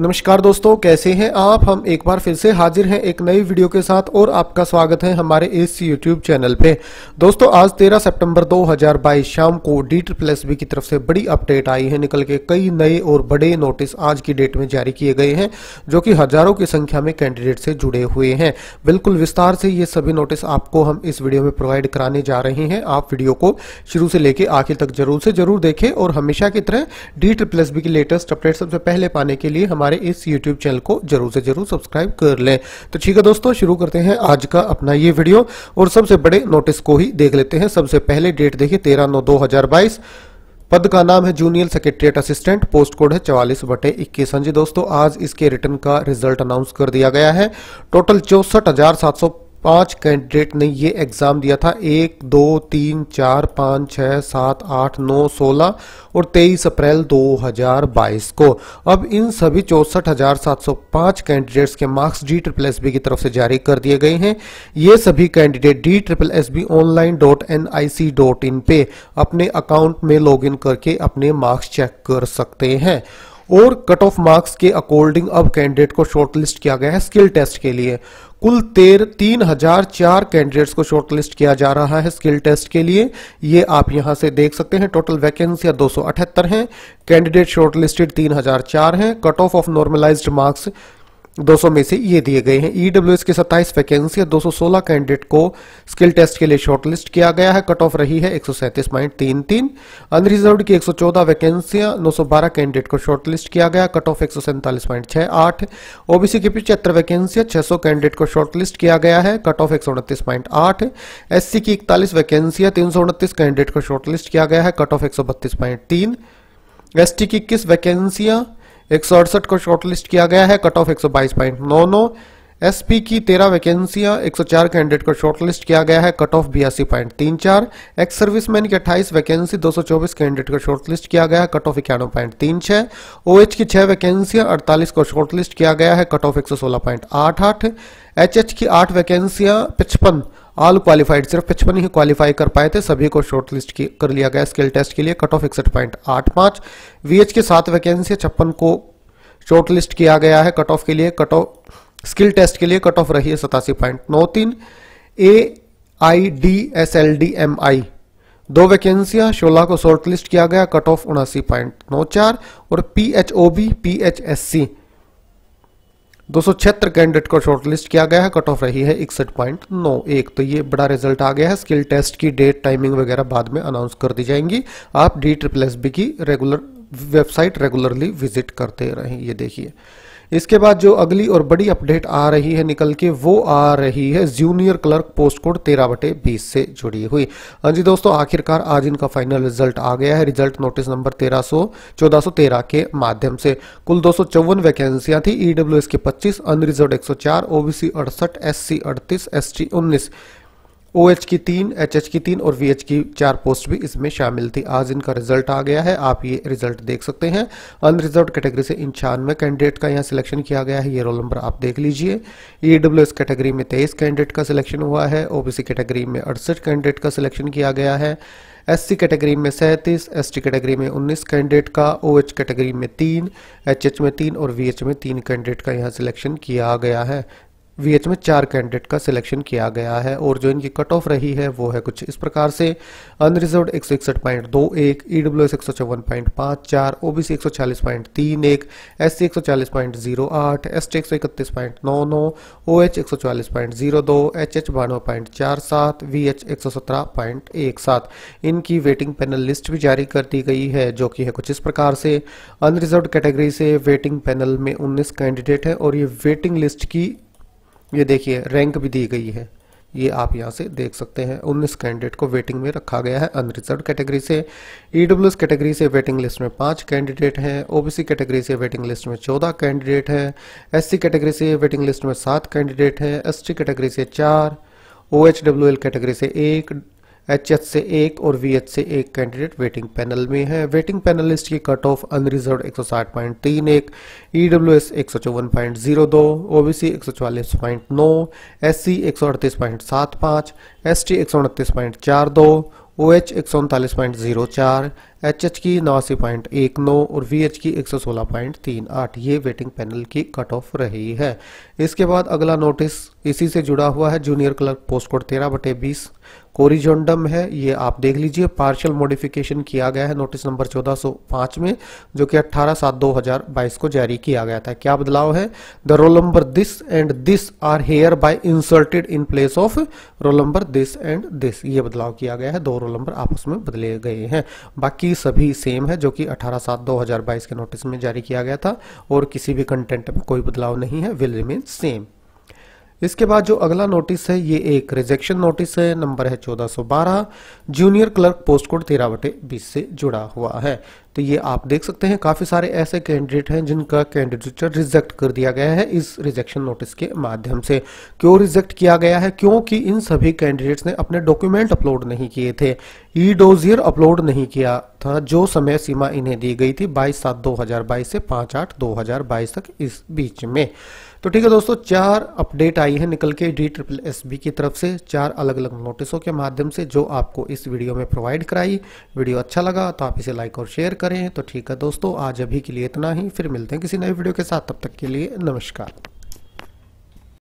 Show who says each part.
Speaker 1: नमस्कार दोस्तों कैसे हैं आप हम एक बार फिर से हाजिर हैं एक नई वीडियो के साथ और आपका स्वागत है हमारे इस यूट्यूब चैनल पे दोस्तों आज 13 सितंबर 2022 शाम को डी प्लस बी की तरफ से बड़ी अपडेट आई है निकल के कई नए और बड़े नोटिस आज की डेट में जारी किए गए हैं जो कि हजारों की संख्या में कैंडिडेट से जुड़े हुए हैं बिल्कुल विस्तार से ये सभी नोटिस आपको हम इस वीडियो में प्रोवाइड कराने जा रहे हैं आप वीडियो को शुरू से लेकर आखिर तक जरूर से जरूर देखें और हमेशा की तरह डी प्लस बी की लेटेस्ट अपडेट सबसे पहले पाने के लिए हमारे हमारे इस यूट्यूब चैनल को जरूर से जरूर सब्सक्राइब कर लें तो ठीक है दोस्तों शुरू करते हैं आज का अपना ये वीडियो और सबसे बड़े नोटिस को ही देख लेते हैं सबसे पहले डेट देखिए तेरह नौ दो हजार बाईस पद का नाम है junior secretariat assistant post code है चवालीस बटे इक्कीस हाँ जी दोस्तों आज इसके रिटर्न का रिजल्ट अनाउंस कर दिया गया है टोटल चौसठ हजार सात सौ पांच कैंडिडेट ने ये एग्ज़ाम दिया था एक दो तीन चार पाँच छः सात आठ नौ सोलह और तेईस अप्रैल दो हजार बाईस को अब इन सभी चौंसठ हज़ार सात सौ पाँच कैंडिडेट्स के marks D triple S B की तरफ से जारी कर दिए गए हैं ये सभी candidate D triple S B online dot N I C dot in पे अपने अकाउंट में इन करके अपने मार्क्स चेक कर सकते हैं और कट ऑफ मार्क्स के अकॉर्डिंग अब कैंडिडेट को शॉर्टलिस्ट किया गया है स्किल टेस्ट के लिए कुल तेर तीन हजार चार कैंडिडेट्स को शॉर्टलिस्ट किया जा रहा है स्किल टेस्ट के लिए ये आप यहां से देख सकते हैं टोटल वैकेंसियां दो सौ अठहत्तर हैं कैंडिडेट शॉर्टलिस्टेड तीन हजार चार हैं cut off off normalized marks 200 में से ये दिए गए हैं ईडब्ल्यू e की 27 वैकेंसी है 216 कैंडिडेट को स्किल टेस्ट के लिए शॉर्टलिस्ट किया गया है कट ऑफ रही है एक सौ अनरिजर्व की 114 वैकेंसियां 912 कैंडिडेट को शॉर्टलिस्ट किया गया कट ऑफ एक ओबीसी की पिछहत्तर वैकेंसियां 600 कैंडिडेट को शॉर्टलिस्ट किया गया है कट ऑफ एक सी की इकतालीस वैकेंसियां तीन कैंडिडेट को शॉर्टलिस्ट किया गया है कट ऑफ एक टी की इक्कीस वैकेंसियां एक को शॉर्टलिस्ट किया गया है कट ऑफ एक सौ एसपी की तेरह वैकेंसियां 104 कैंडिडेट को शॉर्टलिस्ट किया गया है कट ऑफ बयासी पॉइंट तीन चार एक्स सर्विसमैन की अट्ठाईस वैकेंसी 224 कैंडिडेट को शॉर्टलिस्ट किया गया है कट ऑफ इक्यानवे पॉइंट तीन छह ओ एच की छह वैकेंसियां 48 को शॉर्टलिस्ट किया गया है कट ऑफ एक सौ सोलह पॉइंट आठ आठ एच एच की आठ वैकेंसियां पचपन ऑल क्वालिफाइड सिर्फ पचपन ही क्वालिफाई कर पाए थे सभी को शॉर्ट लिस्ट कर लिया गया स्किल टेस्ट के लिए कट ऑफ इकसठ पॉइंट आठ पांच वी के सात वैकेंसी छप्पन को शॉर्ट लिस्ट किया गया है कट ऑफ के लिए कट ऑफ स्किल टेस्ट के लिए कट ऑफ रही है सतासी पॉइंट नौ तीन A I D S L D M I दो वैकेंसियां सोलह को शॉर्ट लिस्ट किया गया कट ऑफ उनासी पॉइंट नौ चार और P H O B P H S C दो कैंडिडेट को शॉर्टलिस्ट किया गया है कट ऑफ रही है इकसठ पॉइंट नौ एक तो ये बड़ा रिजल्ट आ गया है स्किल टेस्ट की डेट टाइमिंग वगैरह बाद में अनाउंस कर दी जाएंगी आप डी ट्रिपल एस बी की रेगुलर वेबसाइट रेगुलरली विजिट करते रहें ये देखिए इसके बाद जो अगली और बड़ी अपडेट आ रही है निकल के वो आ रही है जूनियर क्लर्क पोस्ट कोड तेरह बटे बीस से जुड़ी हुई हाँ जी दोस्तों आखिरकार आज इनका फाइनल रिजल्ट आ गया है रिजल्ट नोटिस नंबर तेरह सौ चौदह सौ तेरह के माध्यम से कुल दो सौ चौवन वैकेंसियां थी ईडब्ल्यू e के पच्चीस अनरिजर्व एक सौ चार ओबीसी अड़सठ एस सी अड़तीस एस टी उन्नीस ओ एच की तीन एच एच की तीन और वी एच की चार पोस्ट भी इसमें शामिल थी आज इनका रिजल्ट आ गया है आप ये रिजल्ट देख सकते हैं अनरिजर्व कैटेगरी से इन छानवे कैंडिडेट का यहाँ सिलेक्शन किया गया है ये रोल नंबर आप देख लीजिए ई e कैटेगरी में तेईस कैंडिडेट का सिलेक्शन हुआ है ओबीसी कैटेगरी में अड़सठ कैंडिडेट का सिलेक्शन किया गया है एससी कैटेगरी में सैंतीस एसटी कैटेगरी में 19 कैंडिडेट का ओएच कैटेगरी में तीन एचएच में तीन और वीएच में तीन कैंडिडेट का यहाँ सिलेक्शन किया गया है वी में चार कैंडिडेट का सिलेक्शन किया गया है और जो इनकी कट ऑफ रही है वो है कुछ इस प्रकार से अनरिजर्व एक सौ इकसठ पॉइंट दो एक ईडब्ल्यू e एस एक सौ चौवन पॉइंट पाँच चार ओ बी सी एक सौ चालीस पॉइंट तीन एक एस सी एक सौ चालीस पॉइंट जीरो आठ एस टी एक सौ इकतीस पॉइंट नौ नौ ओ एच एक सौ चालीस पॉइंट जीरो दो एच एच बानवे पॉइंट चार सात वी एच एक सौ सत्रह पॉइंट एक सात इनकी वेटिंग पैनल लिस्ट भी जारी कर दी गई है जो कि है कुछ इस प्रकार से अनरिजर्व कैटेगरी से वेटिंग पैनल में उन्नीस कैंडिडेट है और ये वेटिंग लिस्ट की ये देखिए रैंक भी दी गई है ये आप यहाँ से देख सकते हैं उन्नीस कैंडिडेट को वेटिंग में रखा गया है अनरिजर्व कैटेगरी से ई e कैटेगरी से वेटिंग लिस्ट में पाँच कैंडिडेट हैं ओबीसी कैटेगरी से वेटिंग लिस्ट में चौदह कैंडिडेट हैं एससी कैटेगरी से वेटिंग लिस्ट में सात कैंडिडेट हैं एसटी कैटेगरी से चार O H W L category से एक एच से एक और वी से एक कैंडिडेट वेटिंग पैनल में है वेटिंग पैनलिस्ट की कट ऑफ अनरिजर्व एक सौ साठ पॉइंट तीन एक ई डब्ल्यू एस एक सौ चौवन पॉइंट जीरो दो ओ बी सी एक सौ चवालीस पॉइंट नौ एस सी एक सौ अड़तीस पॉइंट सात पाँच एस टी एक सौ उनतीस पॉइंट चार दो ओ एच एक सौ उनतालीस पॉइंट जीरो चार एच एच की नवासी पॉइंट एक नौ और वी एच की एक सौ सोलह पॉइंट तीन आठ ये वेटिंग पैनल की कट ऑफ रही है इसके बाद अगला नोटिस इसी से जुड़ा हुआ है जूनियर क्लर्क पोस्ट कोड तेरह बटे बीस कोरिजोंडम है ये आप देख लीजिए पार्शियल मॉडिफिकेशन किया गया है नोटिस नंबर चौदह सौ पांच में जो कि अट्ठारह सात दो हजार बाईस को जारी किया गया था क्या बदलाव है the roll number this and this are here by inserted in place of roll number this and this ये बदलाव किया गया है दो रोल नंबर आपस में बदले गए हैं बाकी की सभी सेम है जो कि 18 सात 2022 के नोटिस में जारी किया गया था और किसी भी कंटेंट में कोई बदलाव नहीं है विल रिमेन सेम इसके बाद जो अगला नोटिस है ये एक रिजेक्शन नोटिस है नंबर है 1412 जूनियर क्लर्क पोस्ट कोड तेरह बटे बीस से जुड़ा हुआ है तो ये आप देख सकते हैं काफ़ी सारे ऐसे कैंडिडेट हैं जिनका कैंडिडेटर रिजेक्ट कर दिया गया है इस रिजेक्शन नोटिस के माध्यम से क्यों रिजेक्ट किया गया है क्योंकि इन सभी कैंडिडेट्स ने अपने डॉक्यूमेंट अपलोड नहीं किए थे ई डोजियर अपलोड नहीं किया था जो समय सीमा इन्हें दी गई थी बाईस सात दो हजार बाईस से पांच आठ दो हजार बाईस तक इस बीच में तो ठीक है दोस्तों चार अपडेट आई है निकल के डी ट्रिपल एस बी की तरफ से चार अलग अलग नोटिसों के माध्यम से जो आपको इस वीडियो में प्रोवाइड कराई वीडियो अच्छा लगा तो आप इसे लाइक और शेयर करें तो ठीक है दोस्तों आज अभी के लिए इतना ही फिर मिलते हैं किसी नए वीडियो के साथ तब तक के लिए नमस्कार